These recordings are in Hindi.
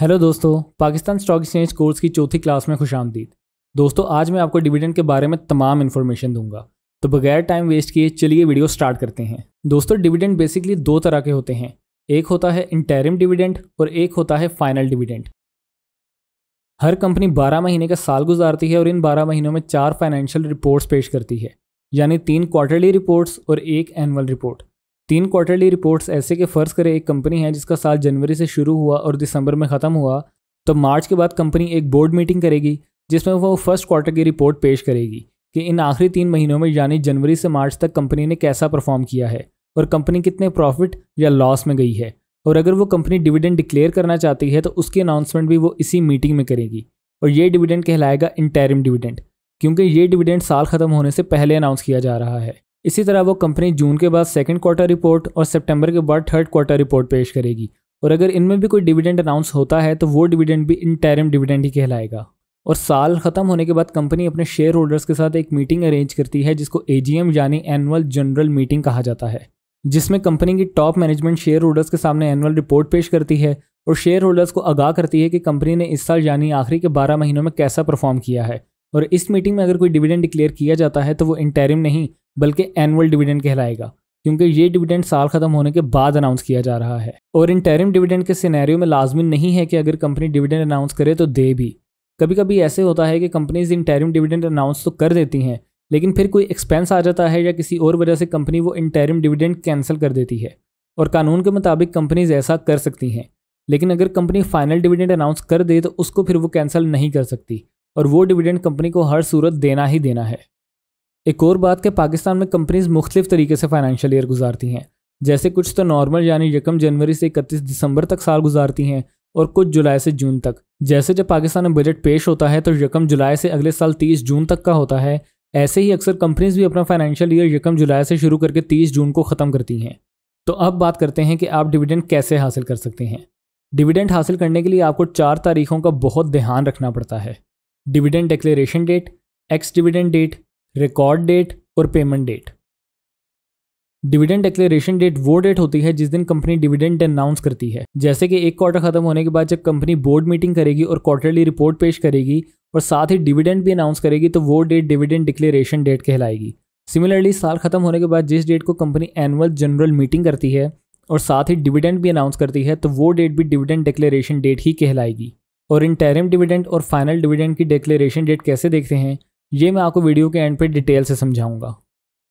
हेलो दोस्तों पाकिस्तान स्टॉक एक्सचेंज कोर्स की चौथी क्लास में खुश आमदीद दोस्तों आज मैं आपको डिविडेंड के बारे में तमाम इन्फॉर्मेशन दूंगा तो बगैर टाइम वेस्ट किए चलिए वीडियो स्टार्ट करते हैं दोस्तों डिविडेंड बेसिकली दो तरह के होते हैं एक होता है इंटेरिम डिविडेंड और एक होता है फाइनल डिविडेंड हर कंपनी बारह महीने का साल गुजारती है और इन बारह महीनों में चार फाइनेंशियल रिपोर्ट्स पेश करती है यानी तीन क्वार्टरली रिपोर्ट्स और एक एनुअल रिपोर्ट तीन क्वार्टरली रिपोर्ट्स ऐसे के फ़र्ज़ करें एक कंपनी है जिसका साल जनवरी से शुरू हुआ और दिसंबर में ख़त्म हुआ तो मार्च के बाद कंपनी एक बोर्ड मीटिंग करेगी जिसमें वो फर्स्ट क्वार्टर की रिपोर्ट पेश करेगी कि इन आखिरी तीन महीनों में यानी जनवरी से मार्च तक कंपनी ने कैसा परफॉर्म किया है और कंपनी कितने प्रॉफिट या लॉस में गई है और अगर वो कंपनी डिविडेंड डिक्लेयर करना चाहती है तो उसकी अनाउंसमेंट भी वो इसी मीटिंग में करेगी और ये डिविडेंड कहलाएगा इंटेरिम डिविडेंड क्योंकि ये डिविडेंड साल ख़त्म होने से पहले अनाउंस किया जा रहा है इसी तरह वो कंपनी जून के बाद सेकेंड क्वार्टर रिपोर्ट और सेप्टेम्बर के बाद थर्ड क्वार्टर रिपोर्ट पेश करेगी और अगर इनमें भी कोई डिविडेंड अनाउंस होता है तो वो डिविडेंड भी इन टैरम डिविडेंड ही कहलाएगा और साल ख़त्म होने के बाद कंपनी अपने शेयर होल्डर्स के साथ एक मीटिंग अरेंज करती है जिसको ए यानी एनुअल जनरल मीटिंग कहा जाता है जिसमें कंपनी की टॉप मैनेजमेंट शेयर होल्डर्स के सामने एनुअल रिपोर्ट पेश करती है और शेयर होल्डर्स को आगाह करती है कि कंपनी ने इस साल यानी आखिरी के 12 महीनों में कैसा परफॉर्म किया है और इस मीटिंग में अगर कोई डिविडेंड डिक्लेयर किया जाता है तो वो इंटेरिम नहीं बल्कि एनुअल डिविडेंड कहलाएगा क्योंकि ये डिविडेंड साल खत्म होने के बाद अनाउंस किया जा रहा है और इन टेरिम डिविडेंड के सिनेरियो में लाजमी नहीं है कि अगर कंपनी डिविडेंड अनाउंस करे तो दे भी कभी कभी ऐसे होता है कि companies interim dividend announce तो कर देती हैं लेकिन फिर कोई एक्सपेंस आ जाता है या किसी और वजह से कंपनी वो इन टेरिम डिविडेंड कैंसिल कर देती है और कानून के मुताबिक कंपनीज ऐसा कर सकती हैं लेकिन अगर कंपनी फाइनल डिविडेंड अनाउंस कर दे तो उसको फिर वो कैंसिल नहीं कर सकती और वो डिविडेंड कंपनी को हर सूरत देना ही देना है एक और बात कि पाकिस्तान में कंपनीज मुख्तलिफ तरीके से फाइनेंशियल ईयर गुजारती हैं जैसे कुछ तो नॉर्मल यानी यकम जनवरी से इकतीस दिसंबर तक साल गुजारती हैं और कुछ जुलाई से जून तक जैसे जब पाकिस्तान में बजट पेश होता है तो यकम जुलाई से अगले साल तीस जून तक का होता है ऐसे ही अक्सर कंपनीज भी अपना फाइनेंशियल ईयर यकम जुलाई से शुरू करके तीस जून को ख़त्म करती हैं तो अब बात करते हैं कि आप डिविडेंड कैसे हासिल कर सकते हैं डिविडेंड हासिल करने के लिए आपको चार तारीखों का बहुत ध्यान रखना पड़ता है dividend declaration date ex dividend date record date और payment date dividend declaration date वो डेट होती है जिस दिन कंपनी डिविडेंड अनाउंस करती है जैसे कि एक क्वार्टर खत्म होने के बाद जब कंपनी बोर्ड मीटिंग करेगी और क्वार्टरली रिपोर्ट पेश करेगी और साथ ही डिविडेंड भी अनाउंस करेगी तो वो डेट डिविडेंड डिक्लेरेशन डेट कहलाएगी सिमिलरली साल खत्म होने के बाद जिस डेट को कंपनी एनुअल जनरल मीटिंग करती है और साथ ही डिविडेंड भी अनाउंस करती है तो वो डेट भी डिविडेंड डिक्लेरेशन डेट ही कहलाएगी और इन टैरम डिविडेंड और फाइनल डिविडेंड की डिक्लेरेशन डेट कैसे देखते हैं ये मैं आपको वीडियो के एंड पे डिटेल से समझाऊंगा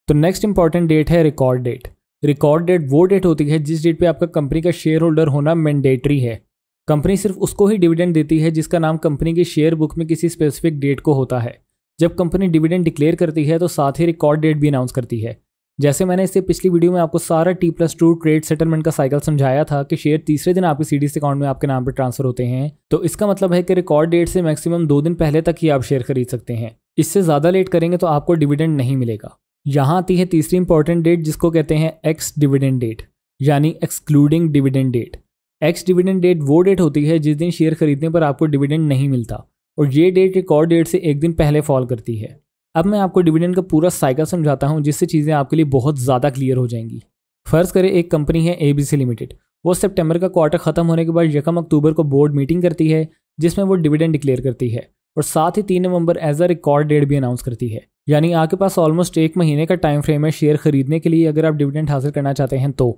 तो नेक्स्ट इंपॉर्टेंट डेट है रिकॉर्ड डेट रिकॉर्ड डेट वो डेट होती है जिस डेट पे आपका कंपनी का शेयर होल्डर होना मैंडेटरी है कंपनी सिर्फ उसको ही डिविडेंड देती है जिसका नाम कंपनी के शेयर बुक में किसी स्पेसिफिक डेट को होता है जब कंपनी डिविडेंड डिक्लेयर करती है तो साथ ही रिकॉर्ड डेट भी अनाउंस करती है जैसे मैंने इससे पिछली वीडियो में आपको सारा T plus two trade settlement का साइकिल समझाया था कि शेयर तीसरे दिन आपके सी अकाउंट में आपके नाम पर ट्रांसफर होते हैं तो इसका मतलब है कि रिकॉर्ड डेट से मैक्सिमम दो दिन पहले तक ही आप शेयर खरीद सकते हैं इससे ज़्यादा लेट करेंगे तो आपको डिविडेंड नहीं मिलेगा यहाँ आती है तीसरी इंपॉर्टेंट डेट जिसको कहते हैं एक्स डिविडेंड डेट यानी excluding dividend date ex dividend date वो डेट होती है जिस दिन शेयर खरीदने पर आपको डिविडेंड नहीं मिलता और ये डेट एक और डेट से एक दिन पहले फॉल करती है अब मैं आपको डिविडेंड का पूरा साइकिल समझाता हूँ जिससे चीज़ें आपके लिए बहुत ज़्यादा क्लियर हो जाएंगी फ़र्ज़ करें एक कंपनी है ए लिमिटेड वो सितंबर का क्वार्टर ख़त्म होने के बाद यकम अक्टूबर को बोर्ड मीटिंग करती है जिसमें वो डिविडेंड डिक्लेयर करती है और साथ ही तीन नवंबर एज अ रिकॉर्ड डेट भी अनाउंस करती है यानी आपके पास ऑलमोस्ट एक महीने का टाइम फ्रेम है शेयर खरीदने के लिए अगर आप डिविडेंड हासिल करना चाहते हैं तो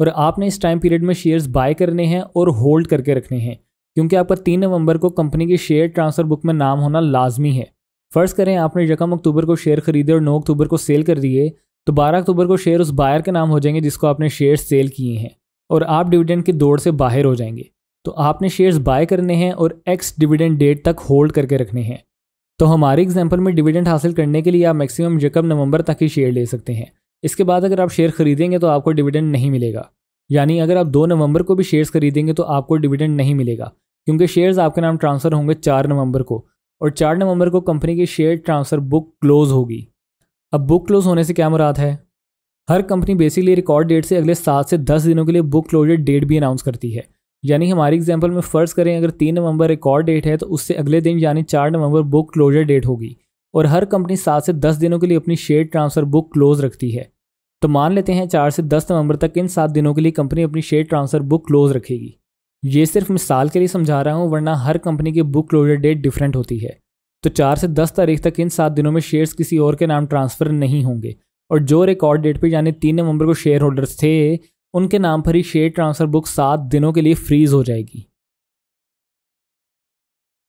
और आपने इस टाइम पीरियड में शेयर्स बाय करने हैं और होल्ड करके रखने हैं क्योंकि आपका तीन नवंबर को कंपनी की शेयर ट्रांसफर बुक में नाम होना लाजमी है फ़र्ज करें आपने यकम अक्टूबर को शेयर खरीदे और नौ अक्टूबर को सेल कर दिए तो बारह अक्टूबर को शेयर उस बायर के नाम हो जाएंगे जिसको आपने शेयर सेल किए हैं और आप डिविडेंड की दौड़ से बाहर हो जाएंगे तो आपने शेयर्स बाय करने हैं और एक्स डिविडेंड डेट तक होल्ड करके रखने हैं तो हमारे एग्जाम्पल में डिविडेंड हासिल करने के लिए आप मैक्सिमम यकम नवंबर तक ही शेयर ले सकते हैं इसके बाद अगर आप शेयर खरीदेंगे तो आपको डिविडेंड नहीं मिलेगा यानी अगर आप दो नवंबर को भी शेयर्स खरीदेंगे तो आपको डिविडेंड नहीं मिलेगा क्योंकि शेयर्स आपके नाम ट्रांसफ़र होंगे चार नवंबर को और चार नवंबर को कंपनी की शेयर ट्रांसफ़र बुक क्लोज़ होगी अब बुक क्लोज़ होने से क्या मुराद है हर कंपनी बेसिकली रिकॉर्ड डेट से अगले सात से दस दिनों के लिए बुक क्लोजर डेट भी अनाउंस करती है यानी हमारी एग्जाम्पल में फ़र्ज करें अगर तीन नवंबर रिकॉर्ड डेट है तो उससे अगले दिन यानी चार नवंबर बुक क्लोजर डेट होगी और हर कंपनी सात से दस दिनों के लिए अपनी शेयर ट्रांसफ़र बुक क्लोज रखती है तो मान लेते हैं चार से दस नवंबर तक इन सात दिनों के लिए कंपनी अपनी शेयर ट्रांसफ़र बुक क्लोज रखेगी ये सिर्फ मिसाल के लिए समझा रहा हूँ वरना हर कंपनी की बुक क्लोजर डेट डिफरेंट होती है तो चार से दस तारीख तक इन सात दिनों में शेयर्स किसी और के नाम ट्रांसफ़र नहीं होंगे और जो रिकॉर्ड डेट पर यानी तीन नवंबर को शेयर होल्डर्स थे उनके नाम पर ही शेयर ट्रांसफ़र बुक सात दिनों के लिए फ्रीज हो जाएगी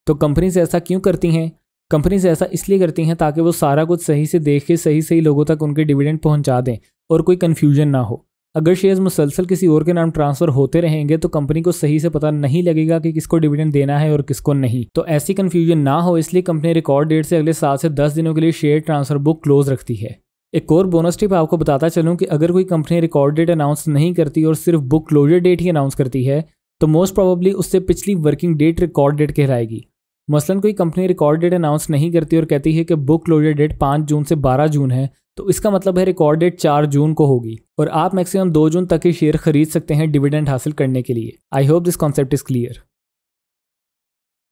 तो कंपनीज ऐसा क्यों करती हैं कंपनीज ऐसा इसलिए करती हैं ताकि वो सारा कुछ सही से देख के सही सही लोगों तक उनके डिविडेंड पहुंचा दें और कोई कन्फ्यूजन ना हो अगर शेयर्स मुसलसल किसी और के नाम ट्रांसफ़र होते रहेंगे तो कंपनी को सही से पता नहीं लगेगा कि किसको डिविडेंड देना है और किसको नहीं तो ऐसी कन्फ्यूजन ना हो इसलिए कंपनी रिकॉर्ड डेट से अगले सात से दस दिनों के लिए शेयर ट्रांसफ़र बुक क्लोज रखती है एक और बोनस टिप आपको बताता चलूँ कि अगर कोई कंपनी रिकॉर्ड डेट अनाउंस नहीं करती और सिर्फ बुक क्लोजर डेट ही अनाउंस करती है तो मोस्ट प्रॉबली उससे पिछली वर्किंग डेट रिकॉर्ड डेट कहलाएगी मसलन कोई कंपनी रिकॉर्ड डेट अनाउंस नहीं करती और कहती है कि बुक क्लोजर डेट पाँच जून से बारह जून है तो इसका मतलब है रिकॉर्ड डेट चार जून को होगी और आप मैक्सिमम दो जून तक ही शेयर खरीद सकते हैं डिविडेंड हासिल करने के लिए I hope this concept is clear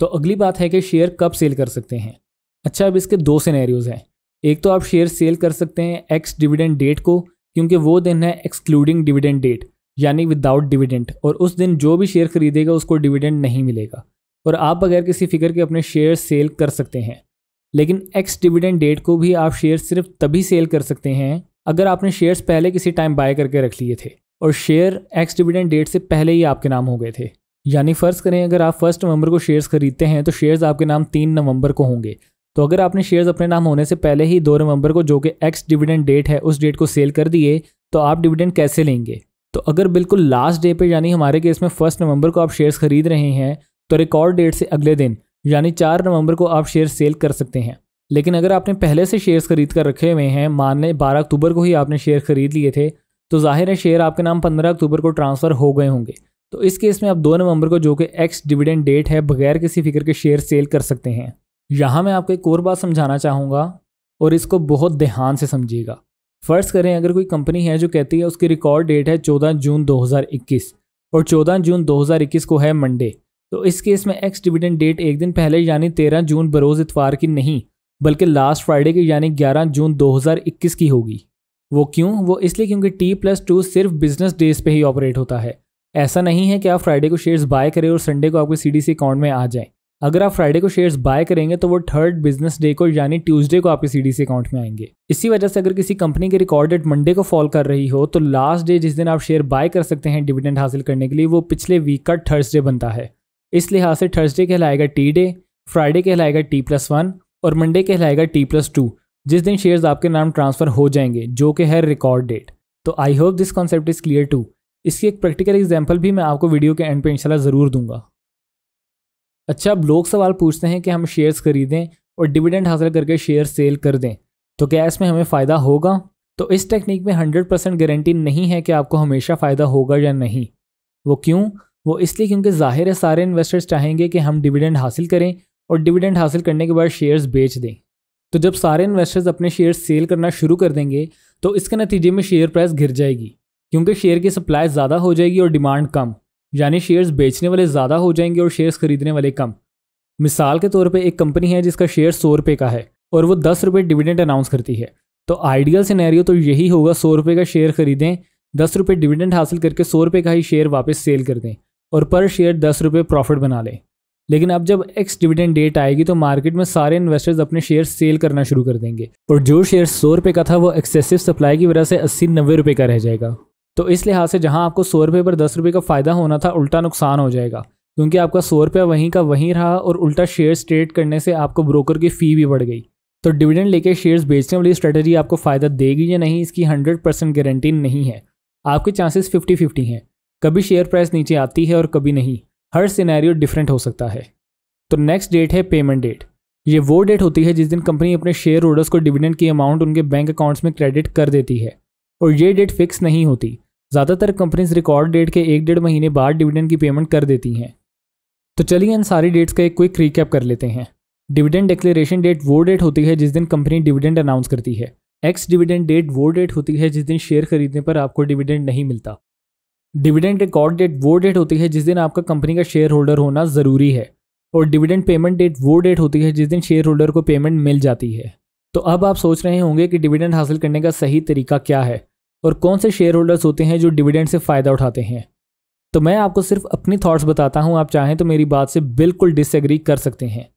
तो अगली बात है कि शेयर कब सेल कर सकते हैं अच्छा अब इसके दो सिनेरियोज़ हैं एक तो आप शेयर सेल कर सकते हैं एक्स डिविडेंड डेट को क्योंकि वो दिन है एक्सक्लूडिंग डिविडेंड डेट यानी विदाउट डिविडेंड और उस दिन जो भी शेयर खरीदेगा उसको डिविडेंड नहीं मिलेगा और आप बगैर किसी फिक्र के अपने शेयर सेल कर सकते हैं लेकिन एक्स डिविडेंड डेट को भी आप शेयर सिर्फ तभी सेल कर सकते हैं अगर आपने शेयर्स पहले किसी टाइम बाय करके रख लिए थे और शेयर एक्स डिविडेंड डेट से पहले ही आपके नाम हो गए थे यानी फ़र्ज़ करें अगर आप फर्स्ट नवंबर को शेयर्स खरीदते हैं तो शेयर्स आपके नाम तीन नवंबर को होंगे तो अगर आपने शेयर्स अपने नाम होने से पहले ही दो नवंबर को जो कि एक्स डिविडेंड डेट है उस डेट को सेल कर दिए तो आप डिविडेंड कैसे लेंगे तो अगर बिल्कुल लास्ट डे पे यानी हमारे केस में फर्स्ट नवंबर को आप शेयर्स खरीद रहे हैं तो रिकॉर्ड डेट से अगले दिन यानी चार नवंबर को आप शेयर सेल कर सकते हैं लेकिन अगर आपने पहले से शेयर्स खरीद कर रखे हुए हैं मान लें बारह अक्टूबर को ही आपने शेयर खरीद लिए थे तो जाहिर है शेयर आपके नाम पंद्रह अक्टूबर को ट्रांसफ़र हो गए होंगे तो इस केस में आप दो नवंबर को जो कि एक्स डिविडेंड डेट है बगैर किसी फिक्र के शेयर सेल कर सकते हैं यहाँ मैं आपको एक और बात समझाना चाहूँगा और इसको बहुत ध्यान से समझिएगा फ़र्ज़ करें अगर कोई कंपनी है जो कहती है उसकी रिकॉर्ड डेट है 14 जून 2021 और 14 जून 2021 को है मंडे तो इस केस में एक्स डिविडेंड डेट एक दिन पहले यानी 13 जून बरोज़ इतवार की नहीं बल्कि लास्ट फ्राइडे की यानी 11 जून 2021 की होगी वो क्यों वो इसलिए क्योंकि टी प्लस टू सिर्फ बिजनेस डेज पे ही ऑपरेट होता है ऐसा नहीं है कि आप फ्राइडे को शेयर्स बाय करें और संडे को आपके सी अकाउंट में आ जाएं अगर आप फ्राइडे को शेयर्स बाय करेंगे तो वो थर्ड बिजनेस डे को यानी ट्यूसडे को आपके सी अकाउंट में आएंगे इसी वजह से अगर किसी कंपनी के रिकॉर्डेड मंडे को फॉल कर रही हो तो लास्ट डे जिस दिन आप शेयर बाय कर सकते हैं डिविडेंड हासिल करने के लिए वो पिछले वीक का थर्सडे बनता है इस लिहाज से थर्सडे कहलाएगा टी डे फ्राइडे कहलाएगा टी प्लस वन और मंडे कहलाएगा टी प्लस टू जिस दिन शेयर्स आपके नाम ट्रांसफ़र हो जाएंगे जो कि है रिकॉर्ड डेट तो I hope this concept is clear to इसकी एक प्रैक्टिकल एग्जाम्पल भी मैं आपको वीडियो के एंड पे इंशाल्लाह ज़रूर दूंगा अच्छा अब लोग सवाल पूछते हैं कि हम शेयर्स खरीदें और डिविडेंड हासिल करके शेयर सेल कर दें तो क्या इसमें हमें फ़ायदा होगा तो इस टेक्निक में 100 परसेंट गारंटी नहीं है कि आपको हमेशा फ़ायदा होगा या नहीं वो क्यों वो इसलिए क्योंकि ज़ाहिर है सारे इन्वेस्टर्स चाहेंगे कि हम डिविडेंड हासिल करें और डिविडेंड हासिल करने के बाद शेयर्स बेच दें तो जब सारे इन्वेस्टर्स अपने शेयर सेल करना शुरू कर देंगे तो इसके नतीजे में शेयर प्राइस गिर जाएगी क्योंकि शेयर की सप्लाई ज़्यादा हो जाएगी और डिमांड कम यानी शेयर्स बेचने वाले ज़्यादा हो जाएंगे और शेयर्स खरीदने वाले कम मिसाल के तौर पर एक कंपनी है जिसका शेयर सौ रुपये का है और वो दस रुपये डिविडेंड अनाउंस करती है तो आइडियल सिनेरियो तो यही होगा सौ रुपये का शेयर खरीदें दस रुपये डिविडेंड हासिल करके सौ रुपये का ही शेयर वापस सेल कर दें और पर शेयर दस रुपये प्रॉफिट बना लें लेकिन अब जब एक्स डिविडेंड डेट आएगी तो मार्केट में सारे इन्वेस्टर्स अपने शेयर सेल करना शुरू कर देंगे और जो शेयर सौ रुपये का था वो एक्सेसिव सप्लाई की वजह से अस्सी नब्बे रुपये का रह जाएगा तो इस लिहाज से जहाँ आपको सौ रुपये पर दस रुपये का फ़ायदा होना था उल्टा नुकसान हो जाएगा क्योंकि आपका सौ रुपया वहीं का वहीं रहा और उल्टा शेयर्स ट्रेड करने से आपको ब्रोकर की फ़ी भी बढ़ गई तो डिविडेंड लेके शेयर्स बेचने वाली स्ट्रेटजी आपको फ़ायदा देगी या नहीं इसकी हंड्रेड परसेंट गारंटी नहीं है आपके चांसेस फिफ्टी फिफ्टी हैं कभी शेयर प्राइस नीचे आती है और कभी नहीं हर सिनेरियो डिफरेंट हो सकता है तो नेक्स्ट डेट है पेमेंट डेट ये वो डेट होती है जिस दिन कंपनी अपने शेयर होल्डर्स को डिविडेंड की अमाउंट उनके बैंक अकाउंट्स में क्रेडिट कर देती है और ये डेट फिक्स नहीं होती ज़्यादातर कंपनीज रिकॉर्ड डेट के एक डेढ़ महीने बाद डिविडेंड की पेमेंट कर देती हैं तो चलिए इन सारी डेट्स का एक क्विक रिकैप कर लेते हैं डिविडेंड डिक्लेरेशन डेट वो डेट होती है जिस दिन कंपनी डिविडेंड अनाउंस करती है एक्स डिविडेंड डेट वो डेट होती है जिस दिन शेयर खरीदने पर आपको डिविडेंड नहीं मिलता डिविडेंड रिकॉर्ड डेट वो डेट होती है जिस दिन आपका कंपनी का शेयर होल्डर होना ज़रूरी है और डिविडेंड पेमेंट डेट वो डेट होती है जिस दिन शेयर होल्डर को पेमेंट मिल जाती है तो अब आप सोच रहे होंगे कि डिविडेंड हासिल करने का सही तरीका क्या है और कौन से शेयर होल्डर्स होते हैं जो डिविडेंड से फ़ायदा उठाते हैं तो मैं आपको सिर्फ अपनी थॉट्स बताता हूँ आप चाहें तो मेरी बात से बिल्कुल डिसएग्री कर सकते हैं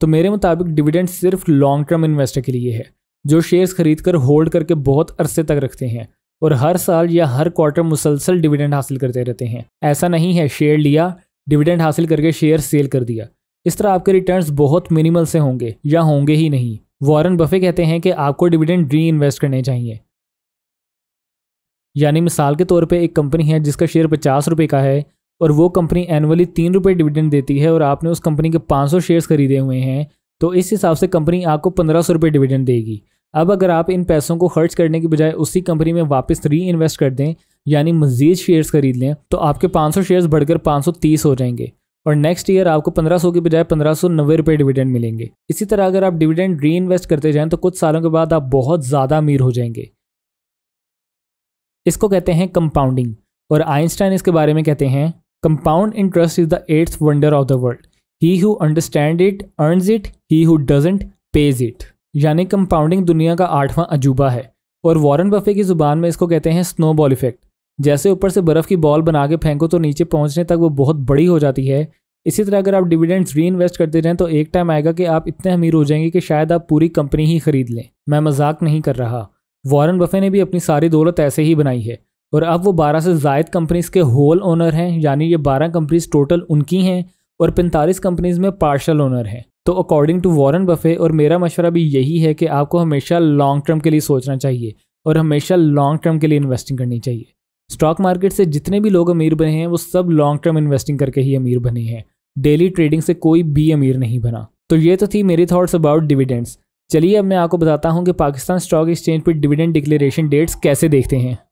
तो मेरे मुताबिक डिविडेंड सिर्फ लॉन्ग टर्म इन्वेस्टर के लिए है जो शेयर्स खरीद कर होल्ड करके बहुत अरसे तक रखते हैं और हर साल या हर क्वार्टर मुसलसल डिविडेंड हासिल करते रहते हैं ऐसा नहीं है शेयर लिया डिविडेंड हासिल करके शेयर सेल कर दिया इस तरह आपके रिटर्न्स बहुत मिनिमल से होंगे या होंगे ही नहीं वॉरेन बफे कहते हैं कि आपको डिविडेंड री इन्वेस्ट करने चाहिए यानी मिसाल के तौर पे एक कंपनी है जिसका शेयर पचास रुपये का है और वो कंपनी एनुअली तीन रुपये डिविडेंड देती है और आपने उस कंपनी के पाँच सौ शेयर्स खरीदे हुए हैं तो इस हिसाब से कंपनी आपको पंद्रह सौ रुपये डिविडेंड देगी अब अगर आप इन पैसों को खर्च करने की बजाय उसी कंपनी में वापस री इन्वेस्ट कर दें यानी मजीद शेयर्स खरीद लें तो आपके पाँच सौ शेयर्स बढ़कर पाँच सौ तीस हो जाएंगे और नेक्स्ट ईयर आपको पंद्रह सौ के बजाय पंद्रह सौ नब्बे रुपये डिविडेंड मिलेंगे इसी तरह अगर आप डिविडेंड री इन्वेस्ट करते जाएँ तो कुछ सालों के बाद आप बहुत ज़्यादा अमीर हो जाएंगे इसको कहते हैं कंपाउंडिंग और आइंस्टाइन इसके बारे में कहते हैं compound interest is the eighth wonder of the world he who understand it earns it he who doesn't pays it यानी कंपाउंडिंग दुनिया का आठवां अजूबा है और वॉरन बफे की ज़ुबान में इसको कहते हैं स्नो बॉल इफेक्ट जैसे ऊपर से बर्फ़ की बॉल बना के फेंको तो नीचे पहुंचने तक वो बहुत बड़ी हो जाती है इसी तरह अगर आप डिविडेंड्स री इन्वेस्ट करते रहें तो एक टाइम आएगा कि आप इतने अमीर हो जाएंगे कि शायद आप पूरी कंपनी ही खरीद लें मैं मजाक नहीं कर रहा वॉरेन बफे ने भी अपनी सारी दौलत ऐसे ही बनाई है और अब वो 12 से जायद कंपनीज के होल ओनर हैं यानी ये 12 कंपनीज टोटल उनकी हैं और 45 कंपनीज में पार्शल ओनर हैं तो अकॉर्डिंग टू वॉरेन बफे और मेरा मशवरा भी यही है कि आपको हमेशा लॉन्ग टर्म के लिए सोचना चाहिए और हमेशा लॉन्ग टर्म के लिए इन्वेस्टिंग करनी चाहिए स्टॉक मार्केट से जितने भी लोग अमीर बने हैं वो सब लॉन्ग टर्म इन्वेस्टिंग करके ही अमीर बने हैं डेली ट्रेडिंग से कोई भी अमीर नहीं बना तो ये तो थी मेरी थॉट्स अबाउट डिविडेंड्स चलिए अब मैं आपको बताता हूँ कि पाकिस्तान स्टॉक एक्सचेंज पर डिविडेंड डिक्लेरेशन डेट्स कैसे देखते हैं